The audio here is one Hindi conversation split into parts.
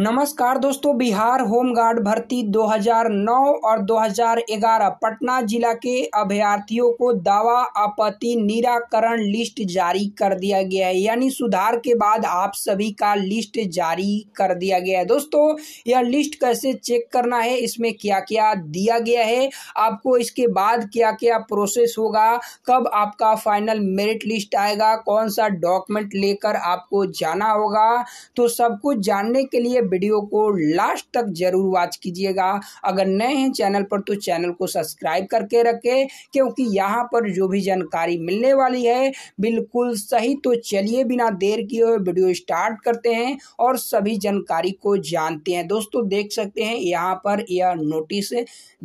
नमस्कार दोस्तों बिहार होमगार्ड भर्ती 2009 और 2011 पटना जिला के अभ्यर्थियों को दावा आपत्ति निराकरण लिस्ट जारी कर दिया गया है यानी सुधार के बाद आप सभी का लिस्ट जारी कर दिया गया है दोस्तों यह लिस्ट कैसे चेक करना है इसमें क्या क्या दिया गया है आपको इसके बाद क्या क्या प्रोसेस होगा कब आपका फाइनल मेरिट लिस्ट आएगा कौन सा डॉक्यूमेंट लेकर आपको जाना होगा तो सब कुछ जानने के लिए वीडियो को लास्ट तक जरूर वॉच कीजिएगा अगर नए हैं चैनल पर तो चैनल को सब्सक्राइब करके रखें क्योंकि यहाँ पर जो भी जानकारी मिलने वाली है बिल्कुल सही तो चलिए बिना देर किए हुए वीडियो स्टार्ट करते हैं और सभी जानकारी को जानते हैं दोस्तों देख सकते हैं यहाँ पर यह नोटिस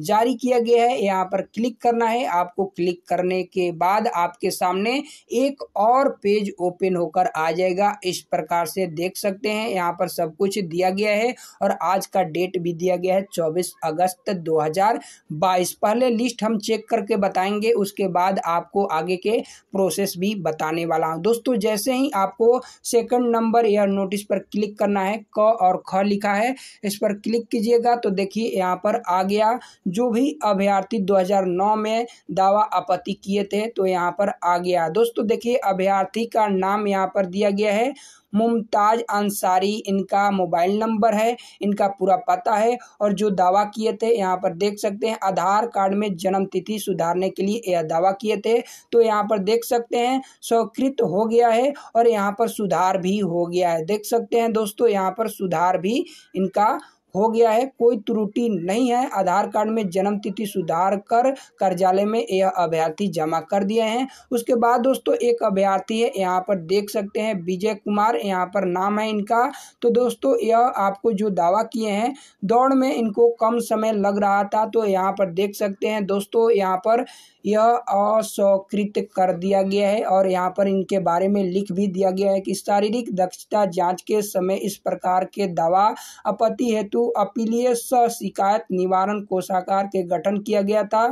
जारी किया गया है यहाँ पर क्लिक करना है आपको क्लिक करने के बाद आपके सामने एक और पेज ओपन होकर आ जाएगा इस प्रकार से देख सकते हैं यहाँ पर सब कुछ दिया दिया गया है और आज का डेट भी दिया गया है 24 अगस्त 2022 पहले लिस्ट हम चेक करके बताएंगे उसके बाद आपको आगे के प्रोसेस भी बताने वाला हूँ दोस्तों जैसे ही आपको सेकंड नंबर या नोटिस पर क्लिक करना है क और ख लिखा है इस पर क्लिक कीजिएगा तो देखिए यहाँ पर आ गया जो भी अभ्यार्थी दो में दावा आपत्ति किए थे तो यहाँ पर आ गया दोस्तों देखिए अभ्यार्थी का नाम यहाँ पर दिया गया है मुमताज़ अंसारी इनका मोबाइल नंबर है इनका पूरा पता है और जो दावा किए थे यहाँ पर देख सकते हैं आधार कार्ड में जन्म तिथि सुधारने के लिए यह दावा किए थे तो यहाँ पर देख सकते हैं स्वीकृत हो गया है और यहाँ पर सुधार भी हो गया है देख सकते हैं दोस्तों यहाँ पर सुधार भी इनका हो गया है कोई त्रुटि नहीं है आधार कार्ड में जन्म तिथि सुधार कर कार्यालय में यह अभ्यर्थी जमा कर दिए हैं उसके बाद दोस्तों एक अभ्यर्थी है यहाँ पर देख सकते हैं विजय कुमार यहाँ पर नाम है इनका तो दोस्तों यह आपको जो दावा किए हैं दौड़ में इनको कम समय लग रहा था तो यहाँ पर देख सकते हैं दोस्तों यहाँ पर यह अस्वीकृत कर दिया गया है और यहाँ पर इनके बारे में लिख भी दिया गया है कि शारीरिक दक्षता जांच के समय इस प्रकार के दवा आपत्ति हेतु अपीलीय शिकायत निवारण कोषागार के गठन किया गया था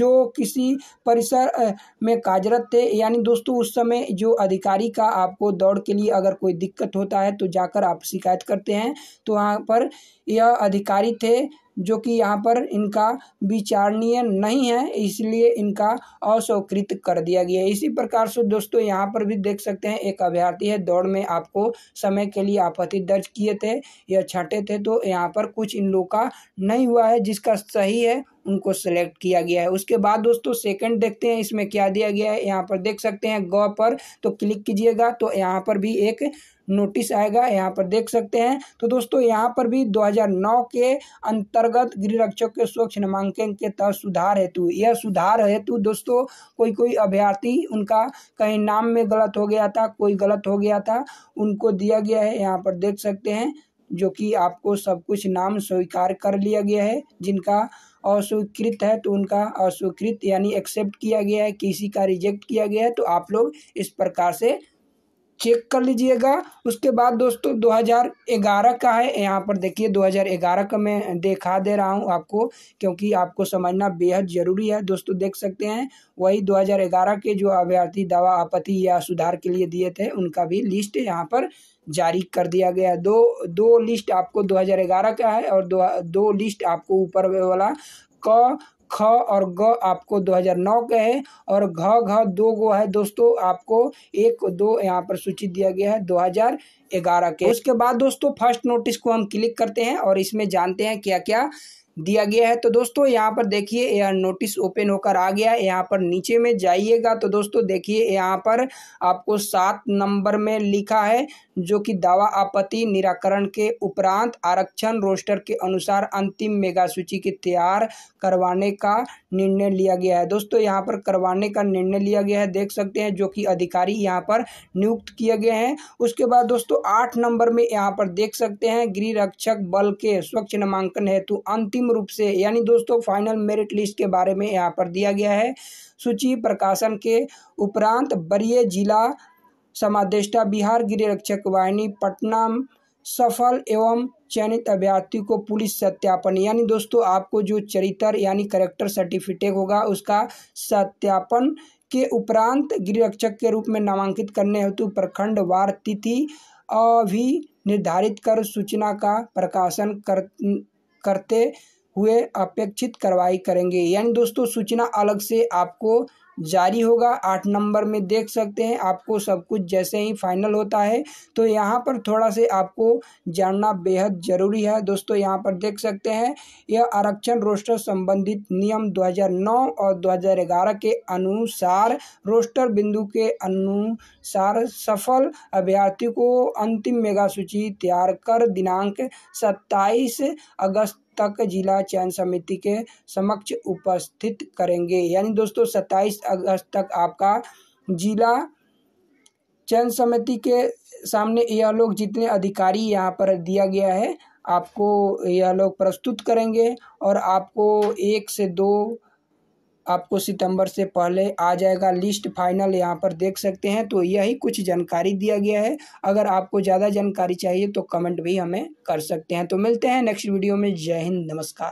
जो किसी परिसर में कार्यरत थे यानी दोस्तों उस समय जो अधिकारी का आपको दौड़ के लिए अगर कोई दिक्कत होता है तो जाकर आप शिकायत करते हैं तो वहाँ पर यह अधिकारी थे जो कि यहाँ पर इनका विचारणीय नहीं है इसलिए इनका अस्वीकृत कर दिया गया है इसी प्रकार से दोस्तों यहाँ पर भी देख सकते हैं एक अभ्यर्थी है दौड़ में आपको समय के लिए आपत्ति दर्ज किए थे या छठे थे तो यहाँ पर कुछ इन लोगों का नहीं हुआ है जिसका सही है उनको सेलेक्ट किया गया है उसके बाद दोस्तों सेकंड देखते हैं इसमें क्या दिया गया है यहाँ पर देख सकते हैं ग पर तो क्लिक कीजिएगा तो यहाँ पर भी एक नोटिस आएगा यहाँ पर देख सकते हैं तो दोस्तों यहाँ पर भी 2009 के अंतर्गत गृह रक्षक के स्वच्छ नामांकन के तहत सुधार हेतु यह सुधार हेतु दोस्तों कोई कोई अभ्यर्थी उनका कहीं नाम में गलत हो गया था कोई गलत हो गया था उनको दिया गया है यहाँ पर देख सकते हैं जो कि आपको सब कुछ नाम स्वीकार कर लिया गया है जिनका अस्वीकृत है तो उनका अस्वीकृत यानी एक्सेप्ट किया गया है किसी का रिजेक्ट किया गया है तो आप लोग इस प्रकार से चेक कर लीजिएगा उसके बाद दोस्तों 2011 का है यहाँ पर देखिए 2011 का मैं देखा दे रहा हूँ आपको क्योंकि आपको समझना बेहद ज़रूरी है दोस्तों देख सकते हैं वही 2011 के जो अभ्यर्थी दवा आपत्ति या सुधार के लिए दिए थे उनका भी लिस्ट यहाँ पर जारी कर दिया गया दो दो लिस्ट आपको दो का है और दो दो लिस्ट आपको ऊपर वाला क ख और ग आपको 2009 के हैं और घ घ दो गो है दोस्तों आपको एक दो यहाँ पर सूचित दिया गया है 2011 ग्यारह के उसके बाद दोस्तों फर्स्ट नोटिस को हम क्लिक करते हैं और इसमें जानते हैं क्या क्या दिया गया है तो दोस्तों यहाँ पर देखिए यह नोटिस ओपन होकर आ गया है यहाँ पर नीचे में जाइएगा तो दोस्तों देखिए यहाँ पर आपको सात नंबर में लिखा है जो कि दावा आपत्ति निराकरण के उपरांत आरक्षण रोस्टर के अनुसार अंतिम मेगा सूची के तैयार करवाने का निर्णय लिया गया है दोस्तों यहाँ पर करवाने का निर्णय लिया गया है देख सकते हैं जो कि अधिकारी यहाँ पर नियुक्त किए गए हैं उसके बाद दोस्तों आठ नंबर में यहाँ पर देख सकते हैं गृह रक्षक बल के स्वच्छ नामांकन हेतु अंतिम अंतिम रूप से यानी दोस्तों फाइनल मेरिट लिस्ट के बारे में यहाँ पर दिया गया है सूची प्रकाशन के उपरांत बरिय जिला समादेष्टा बिहार गृह रक्षक वाहिनी पटना सफल एवं चयनित अभ्यर्थी को पुलिस सत्यापन यानी दोस्तों आपको जो चरित्र यानी करेक्टर सर्टिफिकेट होगा उसका सत्यापन के उपरांत गृहरक्षक के रूप में नामांकित करने हेतु प्रखंड वार तिथि अभी निर्धारित कर सूचना का प्रकाशन कर करते हुए अपेक्षित कार्रवाई करेंगे यानी दोस्तों सूचना अलग से आपको जारी होगा आठ नंबर में देख सकते हैं आपको सब कुछ जैसे ही फाइनल होता है तो यहाँ पर थोड़ा से आपको जानना बेहद ज़रूरी है दोस्तों यहाँ पर देख सकते हैं यह आरक्षण रोस्टर संबंधित नियम 2009 और 2011 के अनुसार रोस्टर बिंदु के अनुसार सफल अभ्यर्थी को अंतिम मेगा सूची तैयार कर दिनांक 27 अगस्त तक जिला चयन समिति के समक्ष उपस्थित करेंगे यानी दोस्तों 27 अगस्त तक आपका जिला चयन समिति के सामने यह लोग जितने अधिकारी यहाँ पर दिया गया है आपको यह लोग प्रस्तुत करेंगे और आपको एक से दो आपको सितंबर से पहले आ जाएगा लिस्ट फाइनल यहाँ पर देख सकते हैं तो यही कुछ जानकारी दिया गया है अगर आपको ज़्यादा जानकारी चाहिए तो कमेंट भी हमें कर सकते हैं तो मिलते हैं नेक्स्ट वीडियो में जय हिंद नमस्कार